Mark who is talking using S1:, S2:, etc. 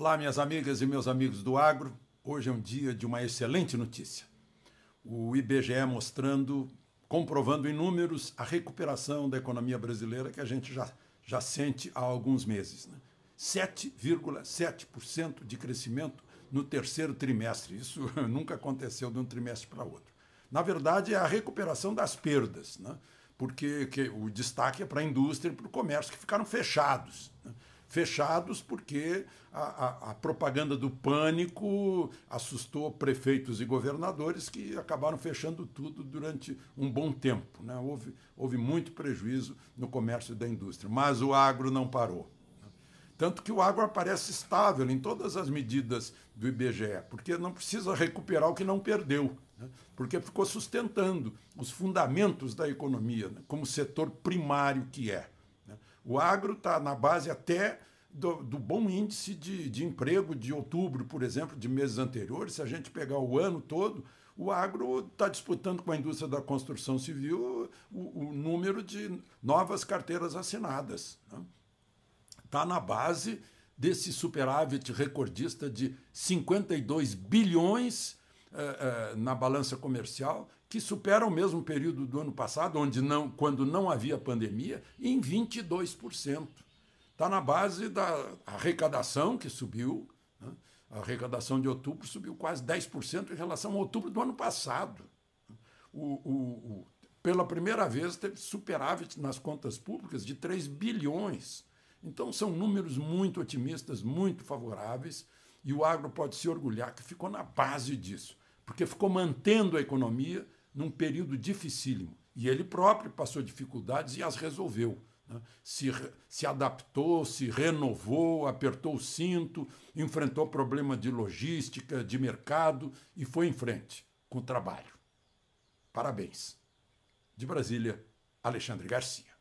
S1: Olá, minhas amigas e meus amigos do agro. Hoje é um dia de uma excelente notícia. O IBGE mostrando, comprovando em números a recuperação da economia brasileira que a gente já, já sente há alguns meses. Né? 7,7% de crescimento no terceiro trimestre. Isso nunca aconteceu de um trimestre para outro. Na verdade, é a recuperação das perdas, né? porque o destaque é para a indústria e para o comércio, que ficaram fechados. Né? fechados porque a, a, a, propaganda do pânico assustou prefeitos e governadores que acabaram fechando tudo durante um bom tempo. Né? Houve, houve muito prejuízo no comércio e da indústria, mas o agro não parou. Né? Tanto que o agro aparece estável em todas as medidas do IBGE, porque não precisa recuperar o que não perdeu, né? porque ficou sustentando os fundamentos da economia, né? como setor primário que é. O agro está na base até do, do bom índice de, de emprego de outubro, por exemplo, de meses anteriores. Se a gente pegar o ano todo, o agro está disputando com a indústria da construção civil o, o número de novas carteiras assinadas. Está né? Tá na base desse superávit recordista de 52 bilhões eh, eh, na balança comercial, que supera o mesmo período do ano passado, onde não, quando não havia pandemia, em 22%. Está na base da arrecadação, que subiu. Né? A arrecadação de outubro subiu quase 10% em relação a outubro do ano passado. O, o, o, pela primeira vez, teve superávit nas contas públicas de 3 bilhões. Então, são números muito otimistas, muito favoráveis e o agro pode se orgulhar que ficou na base disso, porque ficou mantendo a economia num período dificílimo. E ele próprio passou dificuldades e as resolveu. Né? Se, se adaptou, se renovou, apertou o cinto, enfrentou problema de logística, de mercado e foi em frente com o trabalho. Parabéns. De Brasília, Alexandre Garcia.